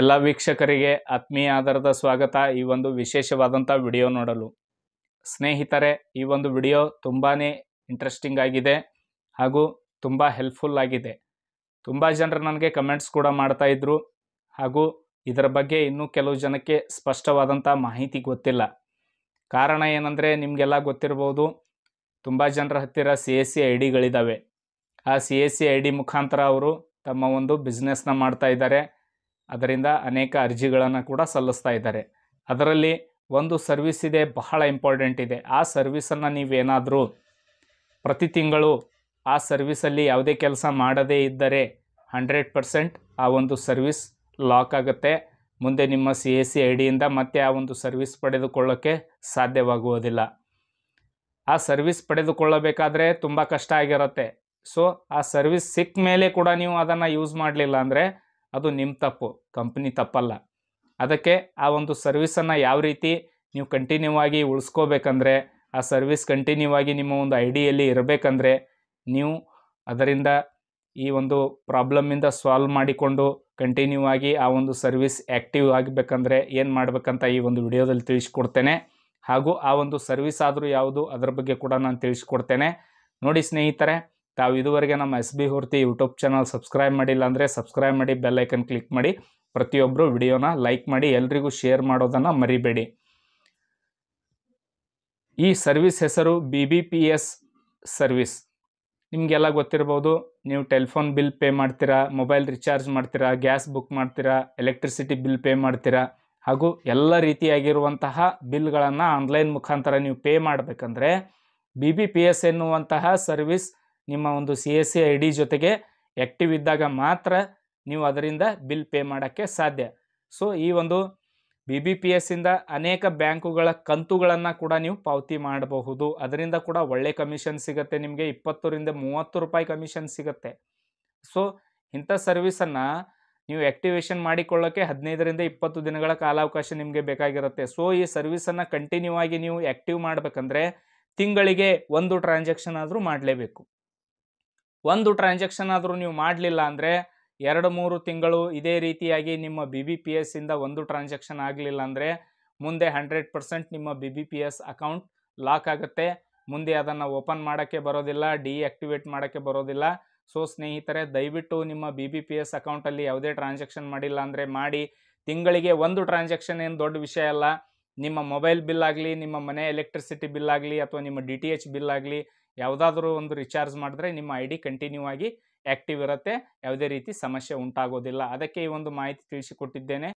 ಎಲ್ಲ ವೀಕ್ಷಕರಿಗೆ ಆತ್ಮೀಯ ಆಧಾರದ ಸ್ವಾಗತ ಈ ಒಂದು ವಿಶೇಷವಾದಂಥ ವಿಡಿಯೋ ನೋಡಲು ಸ್ನೇಹಿತರೆ ಈ ಒಂದು ವಿಡಿಯೋ ತುಂಬಾ ಇಂಟ್ರೆಸ್ಟಿಂಗ್ ಆಗಿದೆ ಹಾಗೂ ತುಂಬ ಹೆಲ್ಪ್ಫುಲ್ ಆಗಿದೆ ತುಂಬ ಜನರು ನನಗೆ ಕಮೆಂಟ್ಸ್ ಕೂಡ ಮಾಡ್ತಾ ಇದ್ರು ಹಾಗೂ ಇದರ ಬಗ್ಗೆ ಇನ್ನೂ ಕೆಲವು ಜನಕ್ಕೆ ಸ್ಪಷ್ಟವಾದಂಥ ಮಾಹಿತಿ ಗೊತ್ತಿಲ್ಲ ಕಾರಣ ಏನಂದರೆ ನಿಮಗೆಲ್ಲ ಗೊತ್ತಿರ್ಬೋದು ತುಂಬ ಜನರ ಹತ್ತಿರ ಸಿ ಎಸ್ ಸಿ ಐ ಡಿಗಳಿದ್ದಾವೆ ಆ C S C I D ಮುಖಾಂತರ ಅವರು ತಮ್ಮ ಒಂದು ಬಿಸ್ನೆಸ್ನ ಮಾಡ್ತಾ ಇದ್ದಾರೆ ಅದರಿಂದ ಅನೇಕ ಅರ್ಜಿಗಳನ್ನು ಕೂಡ ಸಲ್ಲಿಸ್ತಾ ಇದ್ದಾರೆ ಅದರಲ್ಲಿ ಒಂದು ಸರ್ವಿಸ್ ಇದೆ ಬಹಳ ಇಂಪಾರ್ಟೆಂಟ್ ಇದೆ ಆ ಸರ್ವಿಸನ್ನು ನೀವೇನಾದರೂ ಪ್ರತಿ ತಿಂಗಳು ಆ ಸರ್ವಿಸಲ್ಲಿ ಯಾವುದೇ ಕೆಲಸ ಮಾಡದೇ ಇದ್ದರೆ ಹಂಡ್ರೆಡ್ ಪರ್ಸೆಂಟ್ ಆ ಒಂದು ಸರ್ವಿಸ್ ಲಾಕ್ ಆಗುತ್ತೆ ಮುಂದೆ ನಿಮ್ಮ ಸಿ ಎ ಸಿ ಐ ಡಿಯಿಂದ ಮತ್ತೆ ಆ ಒಂದು ಸರ್ವಿಸ್ ಪಡೆದುಕೊಳ್ಳೋಕ್ಕೆ ಸಾಧ್ಯವಾಗುವುದಿಲ್ಲ ಆ ಸರ್ವಿಸ್ ಪಡೆದುಕೊಳ್ಳಬೇಕಾದ್ರೆ ತುಂಬ ಕಷ್ಟ ಆಗಿರುತ್ತೆ ಸೊ ಆ ಸರ್ವಿಸ್ ಸಿಕ್ಕ ಮೇಲೆ ಕೂಡ ನೀವು ಅದನ್ನು ಯೂಸ್ ಮಾಡಲಿಲ್ಲ ಅಂದರೆ ಅದು ನಿಮ್ಮ ತಪ್ಪು ಕಂಪ್ನಿ ತಪ್ಪಲ್ಲ ಅದಕ್ಕೆ ಆ ಒಂದು ಸರ್ವಿಸನ್ನು ಯಾವ ರೀತಿ ನೀವು ಕಂಟಿನ್ಯೂ ಆಗಿ ಉಳಿಸ್ಕೋಬೇಕಂದ್ರೆ ಆ ಸರ್ವಿಸ್ ಕಂಟಿನ್ಯೂ ಆಗಿ ನಿಮ್ಮ ಒಂದು ಐಡಿಯಲ್ಲಿ ಇರಬೇಕಂದ್ರೆ ನೀವು ಅದರಿಂದ ಈ ಒಂದು ಪ್ರಾಬ್ಲಮ್ಮಿಂದ ಸಾಲ್ವ್ ಮಾಡಿಕೊಂಡು ಕಂಟಿನ್ಯೂ ಆಗಿ ಆ ಒಂದು ಸರ್ವಿಸ್ ಆ್ಯಕ್ಟಿವ್ ಆಗಬೇಕಂದ್ರೆ ಏನು ಮಾಡಬೇಕಂತ ಈ ಒಂದು ವಿಡಿಯೋದಲ್ಲಿ ತಿಳಿಸ್ಕೊಡ್ತೇನೆ ಹಾಗೂ ಆ ಒಂದು ಸರ್ವಿಸ್ ಆದರೂ ಯಾವುದು ಅದರ ಬಗ್ಗೆ ಕೂಡ ನಾನು ತಿಳಿಸ್ಕೊಡ್ತೇನೆ ನೋಡಿ ಸ್ನೇಹಿತರೆ ತಾವು ಇದುವರೆಗೆ ನಮ್ಮ ಎಸ್ ಬಿ ಹೂರ್ತಿ ಯೂಟ್ಯೂಬ್ ಚಾನಲ್ ಸಬ್ಸ್ಕ್ರೈಬ್ ಮಾಡಿಲ್ಲ ಅಂದರೆ ಸಬ್ಸ್ಕ್ರೈಬ್ ಮಾಡಿ ಬೆಲ್ ಕ್ಲಿಕ್ ಮಾಡಿ ಪ್ರತಿಯೊಬ್ಬರು ವಿಡಿಯೋನ ಲೈಕ್ ಮಾಡಿ ಎಲ್ರಿಗೂ ಶೇರ್ ಮಾಡೋದನ್ನು ಮರಿಬೇಡಿ ಈ ಸರ್ವಿಸ್ ಹೆಸರು B B P S service ನಿಮಗೆಲ್ಲ ಗೊತ್ತಿರ್ಬೋದು ನೀವು ಟೆಲಿಫೋನ್ ಬಿಲ್ ಪೇ ಮಾಡ್ತೀರಾ ಮೊಬೈಲ್ ರಿಚಾರ್ಜ್ ಮಾಡ್ತೀರಾ ಗ್ಯಾಸ್ ಬುಕ್ ಮಾಡ್ತೀರಾ ಎಲೆಕ್ಟ್ರಿಸಿಟಿ ಬಿಲ್ ಪೇ ಮಾಡ್ತೀರಾ ಹಾಗೂ ಎಲ್ಲ ರೀತಿಯಾಗಿರುವಂತಹ ಬಿಲ್ಗಳನ್ನು ಆನ್ಲೈನ್ ಮುಖಾಂತರ ನೀವು ಪೇ ಮಾಡಬೇಕಂದ್ರೆ ಬಿ ಬಿ ಪಿ ಎಸ್ ಎನ್ನುವಂತಹ ಸರ್ವಿಸ್ ನಿಮ್ಮ ಒಂದು C S C I D ಜೊತೆಗೆ ಆ್ಯಕ್ಟಿವ್ ಇದ್ದಾಗ ಮಾತ್ರ ನೀವು ಅದರಿಂದ ಬಿಲ್ ಪೇ ಮಾಡೋಕ್ಕೆ ಸಾಧ್ಯ ಸೊ ಈ ಒಂದು ಬಿ ಬಿ ಪಿ ಎಸ್ಸಿಂದ ಅನೇಕ ಬ್ಯಾಂಕುಗಳ ಕಂತುಗಳನ್ನು ಕೂಡ ನೀವು ಪಾವತಿ ಮಾಡಬಹುದು ಅದರಿಂದ ಕೂಡ ಒಳ್ಳೆ ಕಮಿಷನ್ ಸಿಗುತ್ತೆ ನಿಮಗೆ ಇಪ್ಪತ್ತರಿಂದ ಮೂವತ್ತು ರೂಪಾಯಿ ಕಮಿಷನ್ ಸಿಗುತ್ತೆ ಸೊ ಇಂಥ ಸರ್ವಿಸನ್ನು ನೀವು ಆ್ಯಕ್ಟಿವೇಷನ್ ಮಾಡಿಕೊಳ್ಳೋಕ್ಕೆ ಹದಿನೈದರಿಂದ ಇಪ್ಪತ್ತು ದಿನಗಳ ಕಾಲಾವಕಾಶ ನಿಮಗೆ ಬೇಕಾಗಿರುತ್ತೆ ಸೊ ಈ ಸರ್ವಿಸನ್ನು ಕಂಟಿನ್ಯೂ ಆಗಿ ನೀವು ಆ್ಯಕ್ಟಿವ್ ಮಾಡಬೇಕಂದ್ರೆ ತಿಂಗಳಿಗೆ ಒಂದು ಟ್ರಾನ್ಸಾಕ್ಷನ್ ಆದರೂ ಮಾಡಲೇಬೇಕು ಒಂದು ಟ್ರಾನ್ಸಾಕ್ಷನ್ ಆದರೂ ನೀವು ಮಾಡಲಿಲ್ಲ ಅಂದರೆ ಎರಡು ಮೂರು ತಿಂಗಳು ಇದೇ ರೀತಿಯಾಗಿ ನಿಮ್ಮ ಬಿ ಬಿ ಪಿ ಎಸ್ ಇಂದ ಒಂದು ಟ್ರಾನ್ಸಾಕ್ಷನ್ ಆಗಲಿಲ್ಲ ಅಂದರೆ ಮುಂದೆ ಹಂಡ್ರೆಡ್ ಪರ್ಸೆಂಟ್ ನಿಮ್ಮ B B P S account lock ಆಗುತ್ತೆ ಮುಂದೆ ಅದನ್ನು ಓಪನ್ ಮಾಡೋಕ್ಕೆ ಬರೋದಿಲ್ಲ ಡಿಆಕ್ಟಿವೇಟ್ ಮಾಡೋಕ್ಕೆ ಬರೋದಿಲ್ಲ ಸೊ ಸ್ನೇಹಿತರೆ ದಯವಿಟ್ಟು ನಿಮ್ಮ ಬಿ ಬಿ ಪಿ ಎಸ್ ಅಕೌಂಟಲ್ಲಿ ಯಾವುದೇ ಟ್ರಾನ್ಸಾಕ್ಷನ್ ಮಾಡಿಲ್ಲ ಅಂದರೆ ಮಾಡಿ ತಿಂಗಳಿಗೆ ಒಂದು ಟ್ರಾನ್ಸಾಕ್ಷನ್ ಏನು ದೊಡ್ಡ ವಿಷಯ ಅಲ್ಲ ನಿಮ್ಮ ಮೊಬೈಲ್ ಬಿಲ್ ಆಗಲಿ ನಿಮ್ಮ ಮನೆ ಎಲೆಕ್ಟ್ರಿಸಿಟಿ ಬಿಲ್ ಆಗಲಿ ಅಥವಾ ನಿಮ್ಮ ಡಿ ಟಿ ಎಚ್ ಬಿಲ್ ಆಗಲಿ ಯಾವುದಾದ್ರೂ ಒಂದು ರಿಚಾರ್ಜ್ ಮಾಡಿದ್ರೆ ನಿಮ್ಮ ಐ ಡಿ ಕಂಟಿನ್ಯೂ ಆಗಿ ಆ್ಯಕ್ಟಿವ್ ಇರುತ್ತೆ ಯಾವುದೇ ರೀತಿ ಸಮಸ್ಯೆ ಉಂಟಾಗೋದಿಲ್ಲ ಅದಕ್ಕೆ ಈ ಒಂದು ಮಾಹಿತಿ ತಿಳಿಸಿಕೊಟ್ಟಿದ್ದೇನೆ